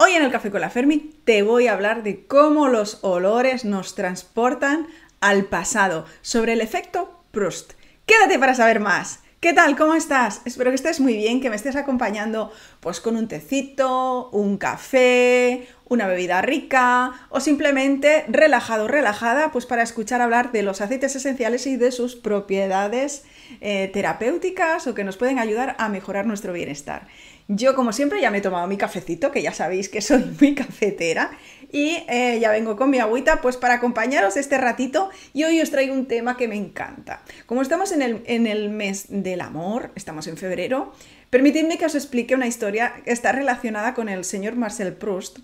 Hoy en el Café con la Fermi te voy a hablar de cómo los olores nos transportan al pasado, sobre el efecto Proust. Quédate para saber más. ¿Qué tal? ¿Cómo estás? Espero que estés muy bien, que me estés acompañando pues con un tecito, un café, una bebida rica o simplemente relajado, relajada, pues para escuchar hablar de los aceites esenciales y de sus propiedades eh, terapéuticas o que nos pueden ayudar a mejorar nuestro bienestar. Yo, como siempre, ya me he tomado mi cafecito, que ya sabéis que soy muy cafetera, y eh, ya vengo con mi agüita, pues para acompañaros este ratito, y hoy os traigo un tema que me encanta. Como estamos en el, en el mes del amor, estamos en febrero, permitidme que os explique una historia que está relacionada con el señor Marcel Proust,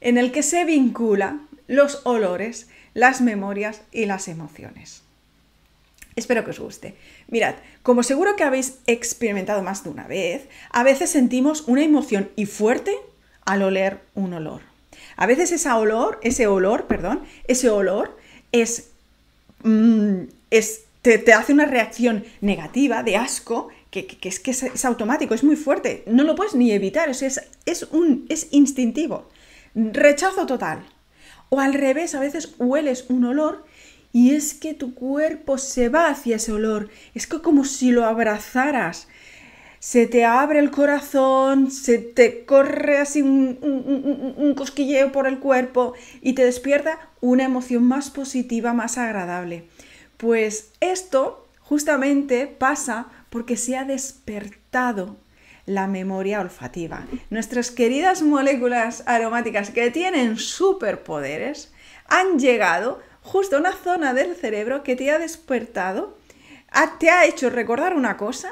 en el que se vincula los olores, las memorias y las emociones. Espero que os guste. Mirad, como seguro que habéis experimentado más de una vez, a veces sentimos una emoción y fuerte al oler un olor. A veces ese olor, ese olor, perdón, ese olor es, mm, te, hace una reacción negativa, de asco, que, es que es, automático, es muy fuerte, no lo puedes ni evitar, es, un, es instintivo. Rechazo total. O al revés, a veces hueles un olor y es que tu cuerpo se va hacia ese olor, es como si lo abrazaras. Se te abre el corazón, se te corre así un, un cosquilleo por el cuerpo y te despierta una emoción más positiva, más agradable. Pues esto justamente pasa porque se ha despertado la memoria olfativa. Nuestras queridas moléculas aromáticas que tienen superpoderes han llegado justo una zona del cerebro que te ha despertado, te ha hecho recordar una cosa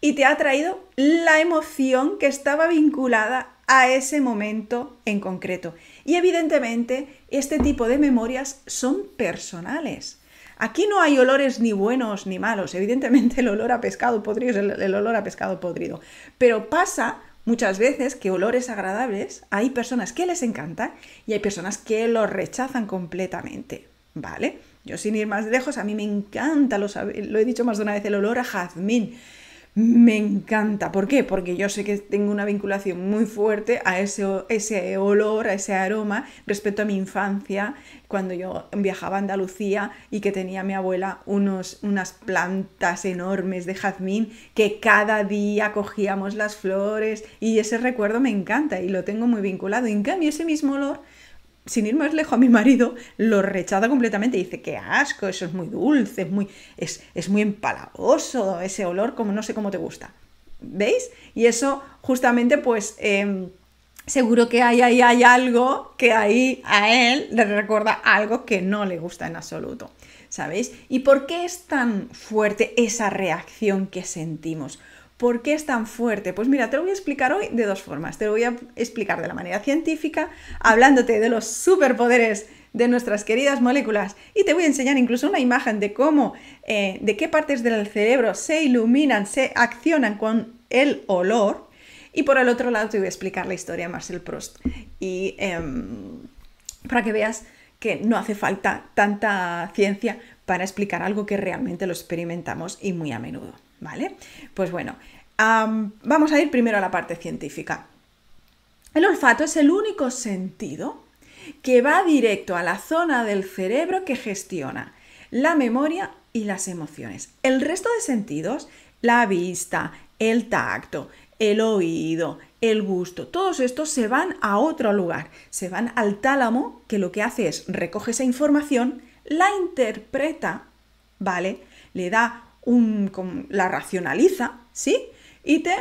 y te ha traído la emoción que estaba vinculada a ese momento en concreto. Y evidentemente este tipo de memorias son personales. Aquí no hay olores ni buenos ni malos. Evidentemente el olor a pescado podrido es el, olor a pescado podrido. Pero pasa muchas veces que olores agradables hay personas que les encantan y hay personas que los rechazan completamente. ¿vale? Yo sin ir más lejos, a mí me encanta, lo, he dicho más de una vez, el olor a jazmín. Me encanta. ¿Por qué? Porque yo sé que tengo una vinculación muy fuerte a ese, olor, a ese aroma respecto a mi infancia, cuando yo viajaba a Andalucía y que tenía mi abuela unas plantas enormes de jazmín que cada día cogíamos las flores y ese recuerdo me encanta y lo tengo muy vinculado. En cambio, ese mismo olor sin ir más lejos a mi marido, lo rechaza completamente. y Dice, qué asco, eso es muy dulce, es muy, es, muy empalagoso, ese olor, como no sé cómo te gusta. ¿Veis? Y eso justamente pues... Em, seguro que ahí hay, ahí hay, algo que ahí a él le recuerda algo que no le gusta en absoluto. ¿Sabéis? ¿Y por qué es tan fuerte esa reacción que sentimos? ¿Por qué es tan fuerte? Pues mira, te lo voy a explicar hoy de dos formas. Te lo voy a explicar de la manera científica, hablándote de los superpoderes de nuestras queridas moléculas y te voy a enseñar incluso una imagen de cómo, eh, de qué partes del cerebro se iluminan, se accionan con el olor. Y por el otro lado te voy a explicar la historia de Marcel Proust y em, para que veas que no hace falta tanta ciencia para explicar algo que realmente lo experimentamos y muy a menudo. ¿vale? Pues bueno, vamos a ir primero a la parte científica. El olfato es el único sentido que va directo a la zona del cerebro que gestiona la memoria y las emociones. El resto de sentidos, la vista, el tacto, el oído, el gusto, todos estos se van a otro lugar, se van al tálamo que lo que hace es recoge esa información, la interpreta, ¿vale? Le da la racionaliza, ¿sí? Y te,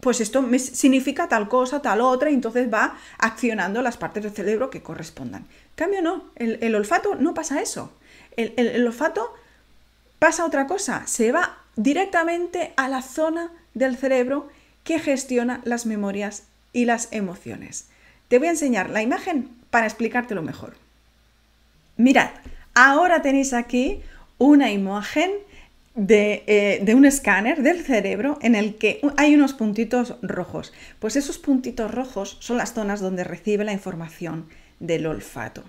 pues esto significa tal cosa, tal otra, y entonces va accionando las partes del cerebro que correspondan. Cambio no, el, olfato no pasa eso. el olfato pasa otra cosa, se va directamente a la zona del cerebro que gestiona las memorias y las emociones. Te voy a enseñar la imagen para explicártelo mejor. Mirad, ahora tenéis aquí una imagen eh, de, un escáner del cerebro en el que hay unos puntitos rojos. Pues esos puntitos rojos son las zonas donde recibe la información del olfato.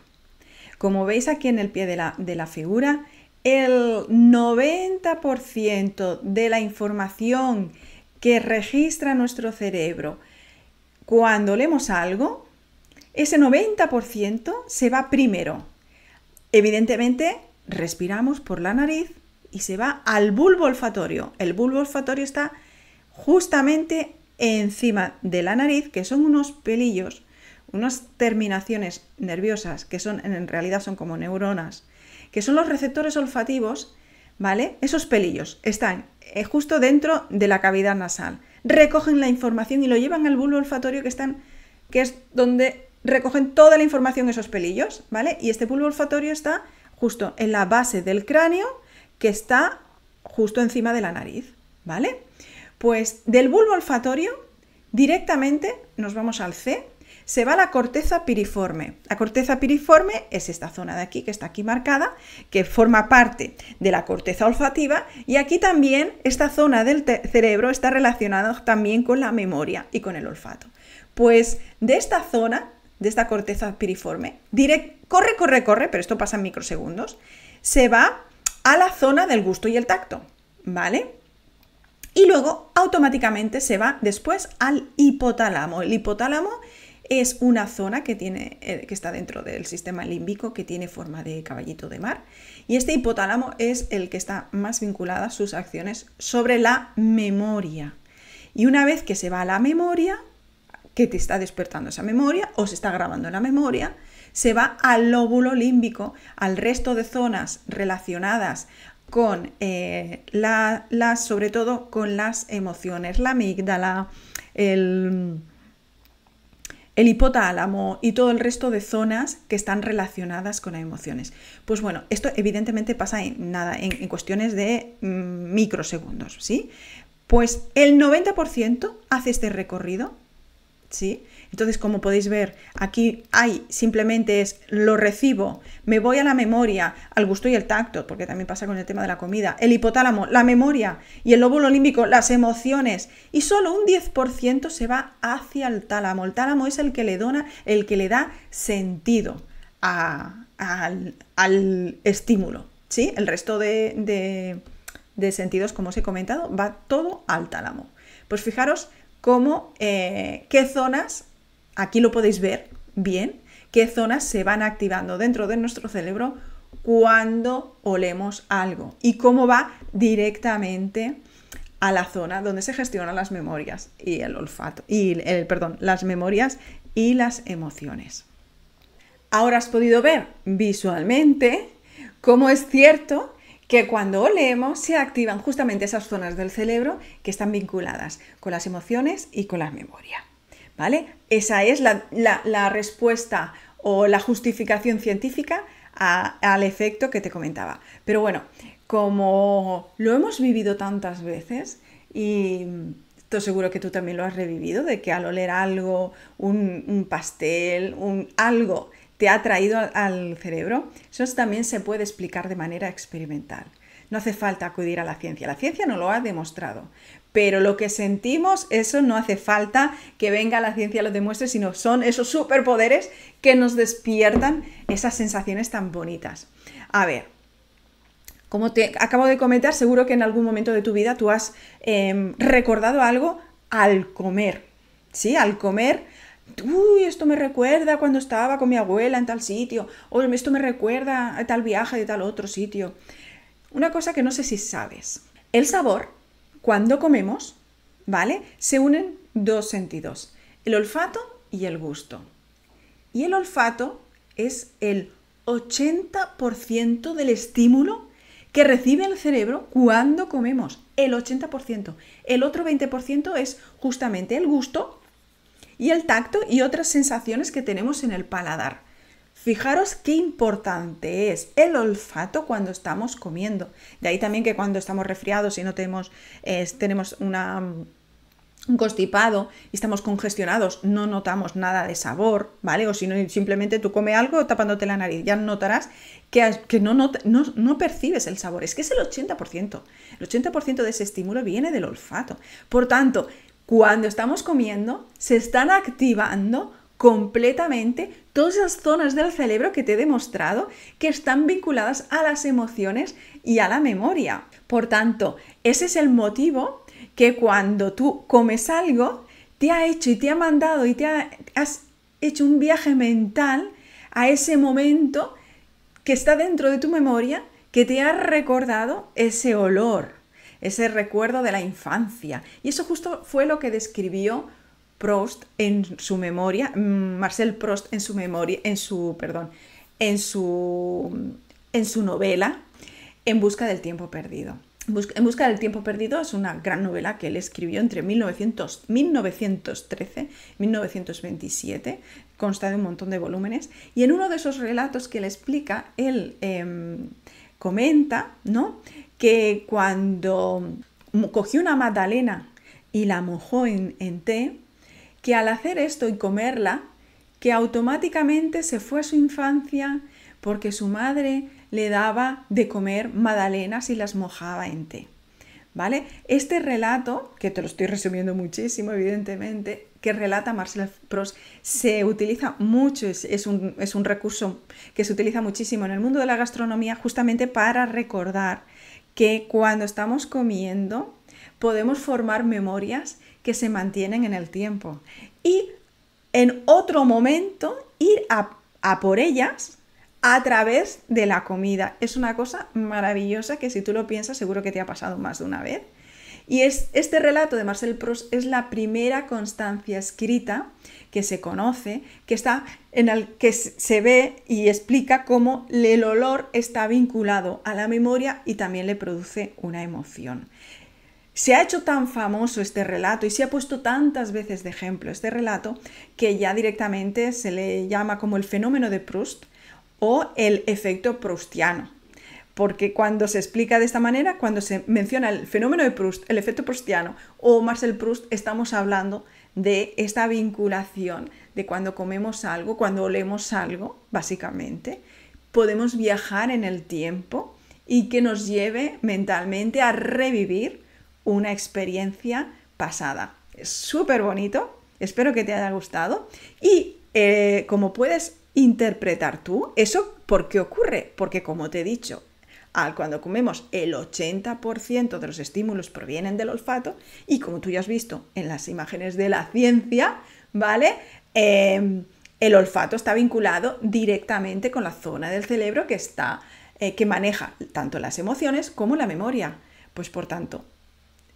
Como veis aquí en el pie de la, de la figura, el 90% de la información que registra nuestro cerebro cuando leemos algo, ese 90% se va primero. Evidentemente, respiramos por la nariz, y se va al bulbo olfatorio. El bulbo olfatorio está justamente encima de la nariz, que son unos pelillos, unas terminaciones nerviosas, que son en realidad son como neuronas, que son los receptores olfativos, ¿vale? Esos pelillos están eh, justo dentro de la cavidad nasal. Recogen la información y lo llevan al bulbo olfatorio que están que es donde recogen toda la información esos pelillos, ¿vale? Y este bulbo olfatorio está justo en la base del cráneo que está justo encima de la nariz, ¿vale? Pues del bulbo olfatorio directamente nos vamos al C, se va a la corteza piriforme. La corteza piriforme es esta zona de aquí, que está aquí marcada, que forma parte de la corteza olfativa y aquí también esta zona del cerebro está relacionada también con la memoria y con el olfato. Pues de esta zona, de esta corteza piriforme, corre, corre, corre, pero esto pasa en microsegundos, se va a la zona del gusto y el tacto, ¿vale? Y luego automáticamente se va después al hipotálamo. El hipotálamo es una zona que, tiene, eh, que está dentro del sistema límbico que tiene forma de caballito de mar. Y este hipotálamo es el que está más vinculado a sus acciones sobre la memoria. Y una vez que se va a la memoria, que te está despertando esa memoria o se está grabando la memoria, se va al lóbulo límbico, al resto de zonas relacionadas con eh, las, sobre todo con las emociones, la amígdala, el, hipotálamo y todo el resto de zonas que están relacionadas con las emociones. Pues bueno, esto evidentemente pasa en nada, en, cuestiones de mm, microsegundos, ¿sí? Pues el 90% hace este recorrido, ¿sí? Entonces, como podéis ver, aquí hay simplemente es lo recibo, me voy a la memoria, al gusto y el tacto, porque también pasa con el tema de la comida, el hipotálamo, la memoria y el lóbulo límbico, las emociones, y solo un 10% se va hacia el tálamo. El tálamo es el que le dona, el que le da sentido al, al, estímulo, ¿sí? El resto de, de, de sentidos, como os he comentado, va todo al tálamo. Pues fijaros cómo, eh, qué zonas aquí lo podéis ver bien, qué zonas se van activando dentro de nuestro cerebro cuando olemos algo y cómo va directamente a la zona donde se gestionan las memorias y el olfato y el perdón, las memorias y las emociones. Ahora has podido ver visualmente cómo es cierto que cuando olemos se activan justamente esas zonas del cerebro que están vinculadas con las emociones y con la memoria. ¿vale? Esa es la, respuesta o la justificación científica al efecto que te comentaba. Pero bueno, como lo hemos vivido tantas veces y estoy seguro que tú también lo has revivido, de que al oler algo, un, pastel, un, algo te ha traído al, al cerebro, eso también se puede explicar de manera experimental. No hace falta acudir a la ciencia, la ciencia no lo ha demostrado, pero lo que sentimos, eso no hace falta que venga la ciencia y lo demuestre, sino son esos superpoderes que nos despiertan esas sensaciones tan bonitas. A ver, como te acabo de comentar, seguro que en algún momento de tu vida tú has em, recordado algo al comer. Sí, al comer. Uy, esto me recuerda cuando estaba con mi abuela en tal sitio. O esto me recuerda a tal viaje de tal otro sitio. Una cosa que no sé si sabes. El sabor cuando comemos, ¿vale? Se unen dos sentidos, el olfato y el gusto. Y el olfato es el 80% del estímulo que recibe el cerebro cuando comemos. El 80%. El otro 20% es justamente el gusto y el tacto y otras sensaciones que tenemos en el paladar. Fijaros qué importante es el olfato cuando estamos comiendo. De ahí también que cuando estamos resfriados y no tenemos, eh, tenemos mm, un constipado y estamos congestionados, no notamos nada de sabor, ¿vale? O si simplemente tú comes algo tapándote la nariz, ya notarás que, que no, no, no, percibes el sabor. Es que es el 80%. El 80% de ese estímulo viene del olfato. Por tanto, cuando estamos comiendo, se están activando completamente todas esas zonas del cerebro que te he demostrado que están vinculadas a las emociones y a la memoria. Por tanto, ese es el motivo que cuando tú comes algo, te ha hecho y te ha mandado y te has hecho un viaje mental a ese momento que está dentro de tu memoria que te ha recordado ese olor, ese recuerdo de la infancia. Y eso justo fue lo que describió Proust en su memoria, mm, Marcel Proust en su memoria, en su, perdón, en su, en su novela En busca del tiempo perdido. En busca del tiempo perdido es una gran novela que él escribió entre 1900, 1913 y 1927, consta de un montón de volúmenes, y en uno de esos relatos que él explica, él em, comenta ¿no? que cuando cogió una magdalena y la mojó en té, que al hacer esto y comerla, que automáticamente se fue a su infancia porque su madre le daba de comer magdalenas y las mojaba en té. ¿Vale? Este relato, que te lo estoy resumiendo muchísimo, evidentemente, que relata Marcel Prost, se utiliza mucho, es un recurso que se utiliza muchísimo en el mundo de la gastronomía justamente para recordar que cuando estamos comiendo podemos formar memorias que se mantienen en el tiempo. Y en otro momento ir a, por ellas a través de la comida. Es una cosa maravillosa que si tú lo piensas seguro que te ha pasado más de una vez. Y es, este relato de Marcel Proust es la primera constancia escrita que se conoce, que, está en el que se ve y explica cómo el olor está vinculado a la memoria y también le produce una emoción. Se ha hecho tan famoso este relato y se ha puesto tantas veces de ejemplo este relato que ya directamente se le llama como el fenómeno de Proust o el efecto proustiano. Porque cuando se explica de esta manera, cuando se menciona el fenómeno de Proust, el efecto proustiano o Marcel Proust, estamos hablando de esta vinculación de cuando comemos algo, cuando olemos algo, básicamente, podemos viajar en el tiempo y que nos lleve mentalmente a revivir una experiencia pasada. Es súper bonito, espero que te haya gustado. Y eh, como puedes interpretar tú, eso por qué ocurre, porque como te he dicho, al cuando comemos el 80% de los estímulos provienen del olfato y como tú ya has visto en las imágenes de la ciencia, ¿vale? Em, el olfato está vinculado directamente con la zona del cerebro que está eh, que maneja tanto las emociones como la memoria. Pues por tanto,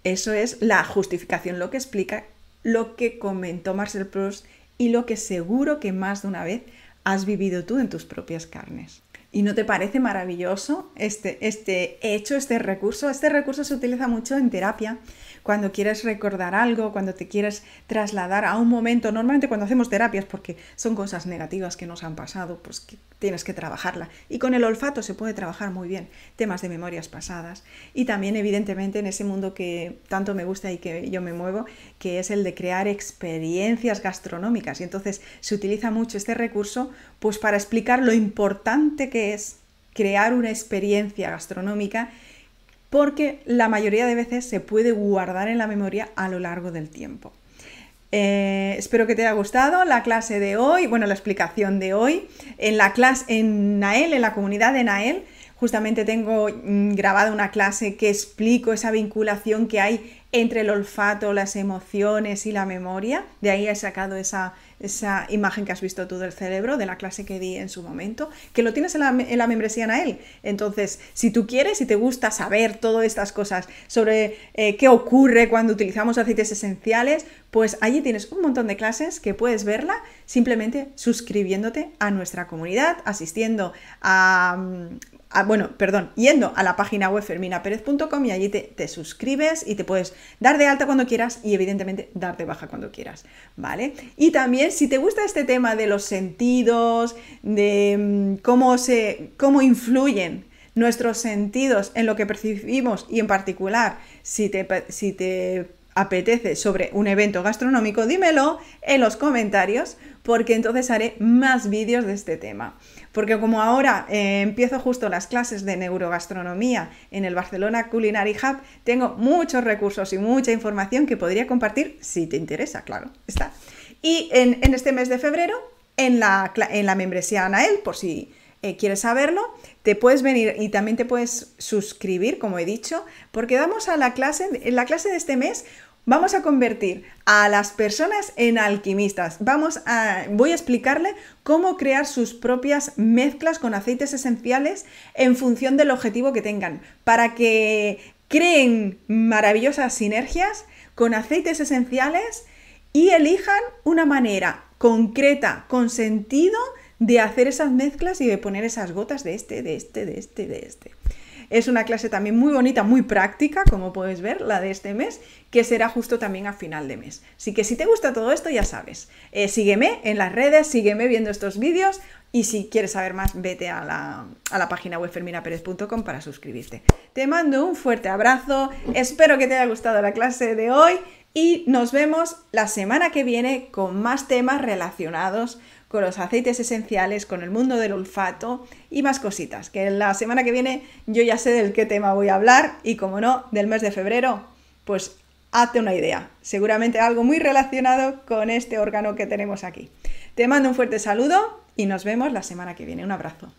eso es la justificación, lo que explica lo que comentó Marcel Proust y lo que seguro que más de una vez has vivido tú en tus propias carnes. ¿Y no te parece maravilloso este, este hecho, este recurso? Este recurso se utiliza mucho en terapia, cuando quieres recordar algo, cuando te quieres trasladar a un momento, normalmente cuando hacemos terapias, porque son cosas negativas que nos han pasado, pues tienes que trabajarla. Y con el olfato se puede trabajar muy bien temas de memorias pasadas. Y también, evidentemente, en ese mundo que tanto me gusta y que yo me muevo, que es el de crear experiencias gastronómicas. Y entonces se utiliza mucho este recurso pues para explicar lo importante que es crear una experiencia gastronómica porque la mayoría de veces se puede guardar en la memoria a lo largo del tiempo. Eh, espero que te haya gustado la clase de hoy, bueno, la explicación de hoy en la clase en Nael, en la comunidad de Nael. Justamente tengo mm, grabada una clase que explico esa vinculación que hay entre el olfato, las emociones y la memoria. De ahí he sacado esa, imagen que has visto tú del cerebro, de la clase que di en su momento, que lo tienes en la, en la membresía Nael. Entonces, si tú quieres y te gusta saber todas estas cosas sobre eh, qué ocurre cuando utilizamos aceites esenciales, pues allí tienes un montón de clases que puedes verla simplemente suscribiéndote a nuestra comunidad, asistiendo a mm, Ah, bueno, perdón, yendo a la página web ferminaperez.com y allí te, suscribes y te puedes dar de alta cuando quieras y evidentemente dar de baja cuando quieras, ¿vale? Y también si te gusta este tema de los sentidos, de mm, cómo, se, cómo influyen nuestros sentidos en lo que percibimos y en particular si te, si te apetece sobre un evento gastronómico, dímelo en los comentarios porque entonces haré más vídeos de este tema. Porque como ahora eh, empiezo justo las clases de neurogastronomía en el Barcelona Culinary Hub, tengo muchos recursos y mucha información que podría compartir si te interesa, claro, está. Y en, este mes de febrero, en la, en la membresía Anael, por si eh, quieres saberlo, te puedes venir y también te puedes suscribir, como he dicho, porque damos a la clase, en la clase de este mes, Vamos a convertir a las personas en alquimistas. Vamos a, voy a explicarle cómo crear sus propias mezclas con aceites esenciales en función del objetivo que tengan, para que creen maravillosas sinergias con aceites esenciales y elijan una manera concreta, con sentido, de hacer esas mezclas y de poner esas gotas de este, de este, de este, de este. Es una clase también muy bonita, muy práctica, como puedes ver, la de este mes, que será justo también a final de mes. Así que si te gusta todo esto, ya sabes, eh, sígueme en las redes, sígueme viendo estos vídeos y si quieres saber más, vete a la, página web ferminaperez.com para suscribirte. Te mando un fuerte abrazo, espero que te haya gustado la clase de hoy y nos vemos la semana que viene con más temas relacionados con los aceites esenciales, con el mundo del olfato y más cositas, que la semana que viene yo ya sé del qué tema voy a hablar y como no, del mes de febrero, pues hazte una idea, seguramente algo muy relacionado con este órgano que tenemos aquí. Te mando un fuerte saludo y nos vemos la semana que viene. Un abrazo.